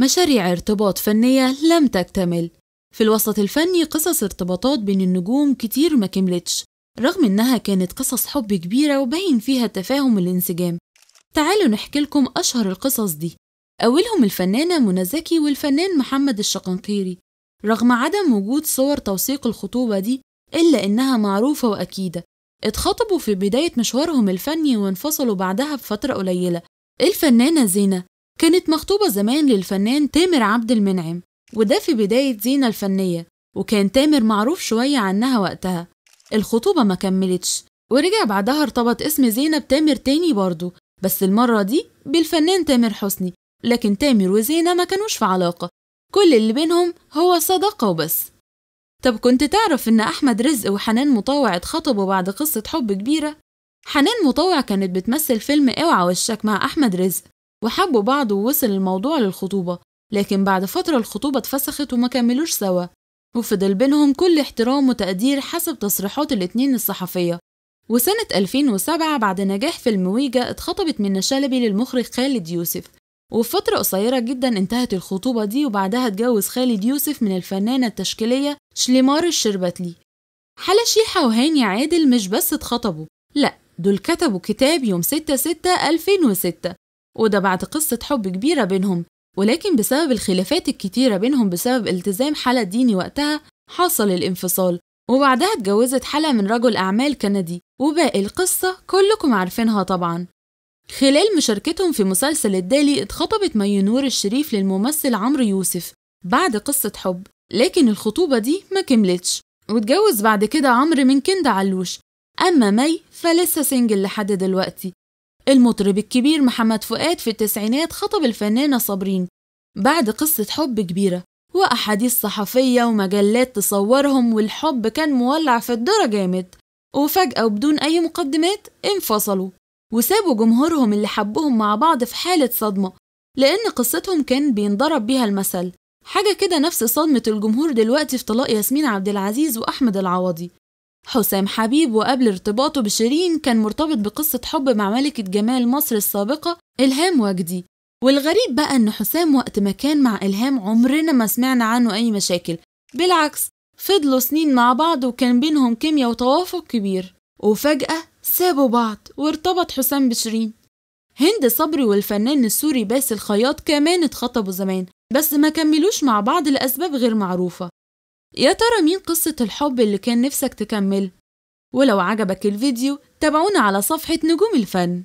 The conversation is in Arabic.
مشاريع ارتباط فنية لم تكتمل في الوسط الفني قصص ارتباطات بين النجوم كتير ما كملتش رغم إنها كانت قصص حب كبيرة وباين فيها التفاهم والانسجام تعالوا نحكي لكم أشهر القصص دي أولهم الفنانة منى زكي والفنان محمد الشقنقيري رغم عدم وجود صور توثيق الخطوبة دي إلا إنها معروفة وأكيدة اتخطبوا في بداية مشوارهم الفني وانفصلوا بعدها بفترة قليلة الفنانة زينة كانت مخطوبة زمان للفنان تامر عبد المنعم وده في بداية زينة الفنية وكان تامر معروف شوية عنها وقتها الخطوبة ما كملتش ورجع بعدها ارتبط اسم زينة بتامر تاني برضه بس المرة دي بالفنان تامر حسني لكن تامر وزينة ما كانوش في علاقة كل اللي بينهم هو صداقة وبس طب كنت تعرف إن أحمد رزق وحنان مطوع اتخطبوا بعد قصة حب كبيرة؟ حنان مطوع كانت بتمثل فيلم اوعى وشك مع أحمد رزق وحبوا بعض ووصل الموضوع للخطوبة لكن بعد فترة الخطوبة اتفسخت وما كملوش سوا وفضل بينهم كل احترام وتقدير حسب تصريحات الاتنين الصحفية وسنة 2007 بعد نجاح فيلم المويجة اتخطبت منى شلبي للمخرج خالد يوسف وفي فترة قصيرة جدا انتهت الخطوبة دي وبعدها اتجوز خالد يوسف من الفنانة التشكيلية شليمار الشربتلي حلا شيحة وهاني عادل مش بس اتخطبوا لأ دول كتبوا كتاب يوم 6 6 2006 وده بعد قصة حب كبيرة بينهم ولكن بسبب الخلافات الكتيرة بينهم بسبب التزام حلا الديني وقتها حصل الانفصال وبعدها اتجوزت حلا من رجل أعمال كندي وباقي القصة كلكم عارفينها طبعا خلال مشاركتهم في مسلسل الدالي اتخطبت نور الشريف للممثل عمرو يوسف بعد قصة حب لكن الخطوبة دي ما كملتش واتجوز بعد كده عمرو من كندا علوش أما مي فلسه سنجل لحد دلوقتي المطرب الكبير محمد فؤاد في التسعينات خطب الفنانة صابرين بعد قصة حب كبيرة وأحاديث صحفية ومجلات تصورهم والحب كان مولع في الدرة جامد وفجأة وبدون أي مقدمات انفصلوا وسابوا جمهورهم اللي حبهم مع بعض في حالة صدمة لأن قصتهم كان بينضرب بيها المثل حاجة كده نفس صدمة الجمهور دلوقتي في طلاق ياسمين عبد العزيز وأحمد العوضي حسام حبيب وقبل ارتباطه بشيرين كان مرتبط بقصة حب مع ملكة جمال مصر السابقة إلهام وجدي والغريب بقى إن حسام وقت ما كان مع إلهام عمرنا ما سمعنا عنه أي مشاكل بالعكس فضلوا سنين مع بعض وكان بينهم كيمياء وتوافق كبير وفجأة سابوا بعض وارتبط حسام بشيرين هند صبري والفنان السوري باسل خياط كمان اتخطبوا زمان بس ما كملوش مع بعض لأسباب غير معروفة يا ترى مين قصة الحب اللي كان نفسك تكمل؟ ولو عجبك الفيديو تابعونا على صفحة نجوم الفن